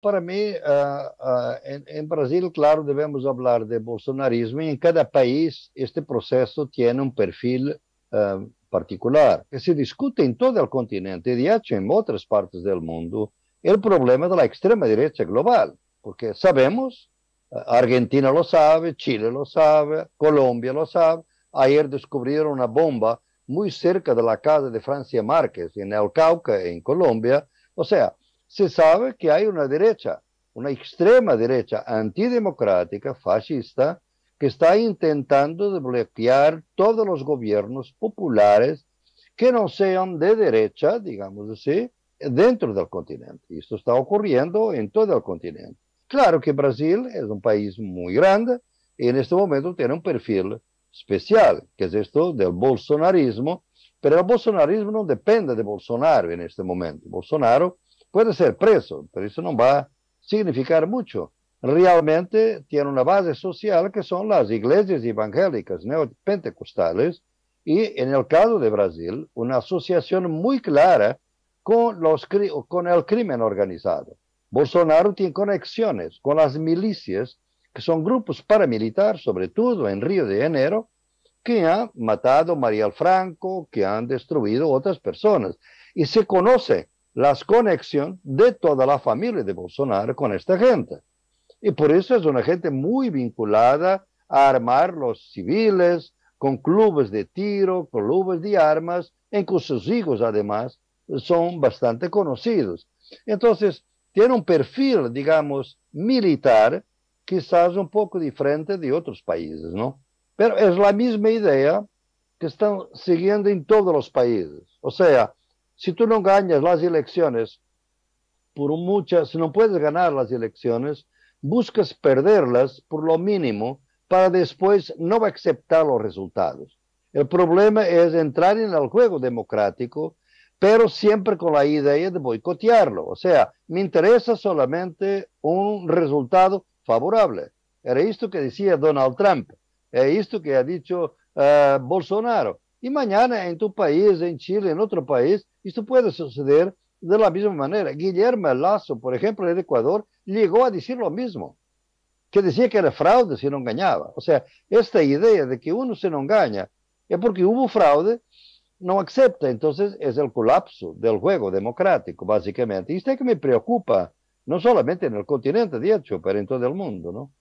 para mí, ah, ah, en em, em Brasil, claro, debemos hablar de bolsonarismo, y e en em cada país este proceso tiene un um perfil ah, particular, que se discute en todo el continente, y, de hecho en otras partes del mundo, el problema de la extrema derecha global, porque sabemos, Argentina lo sabe, Chile lo sabe, Colombia lo sabe, ayer descubrieron una bomba muy cerca de la casa de Francia Márquez, en El Cauca, en Colombia, o sea se sabe que hay una derecha, una extrema derecha antidemocrática, fascista, que está intentando bloquear todos los gobiernos populares que no sean de derecha, digamos así, dentro del continente. esto está ocurriendo en todo el continente. Claro que Brasil es un país muy grande y en este momento tiene un perfil especial, que es esto del bolsonarismo, pero el bolsonarismo no depende de Bolsonaro en este momento. Bolsonaro Puede ser preso, pero eso no va a significar mucho. Realmente tiene una base social que son las iglesias evangélicas neo-pentecostales y en el caso de Brasil una asociación muy clara con, con el crimen organizado. Bolsonaro tiene conexiones con las milicias, que son grupos paramilitares, sobre todo en Río de Janeiro, que han matado a Mariel Franco, que han destruido otras personas. Y se conoce las conexiones de toda la familia de Bolsonaro con esta gente. Y por eso es una gente muy vinculada a armar los civiles con clubes de tiro, clubes de armas, en cuyos sus hijos además son bastante conocidos. Entonces, tiene un perfil, digamos, militar, quizás un poco diferente de otros países, ¿no? Pero es la misma idea que están siguiendo en todos los países. O sea, si tú no ganas las elecciones, por muchas, si no puedes ganar las elecciones, buscas perderlas por lo mínimo para después no aceptar los resultados. El problema es entrar en el juego democrático, pero siempre con la idea de boicotearlo. O sea, me interesa solamente un resultado favorable. Era esto que decía Donald Trump, era esto que ha dicho eh, Bolsonaro. Y mañana en tu país, en Chile, en otro país, esto puede suceder de la misma manera. Guillermo Lazo, por ejemplo, en Ecuador, llegó a decir lo mismo, que decía que era fraude si no engañaba. O sea, esta idea de que uno se no engaña es porque hubo fraude, no acepta. Entonces es el colapso del juego democrático, básicamente. Y esto es que me preocupa, no solamente en el continente, de hecho, pero en todo el mundo, ¿no?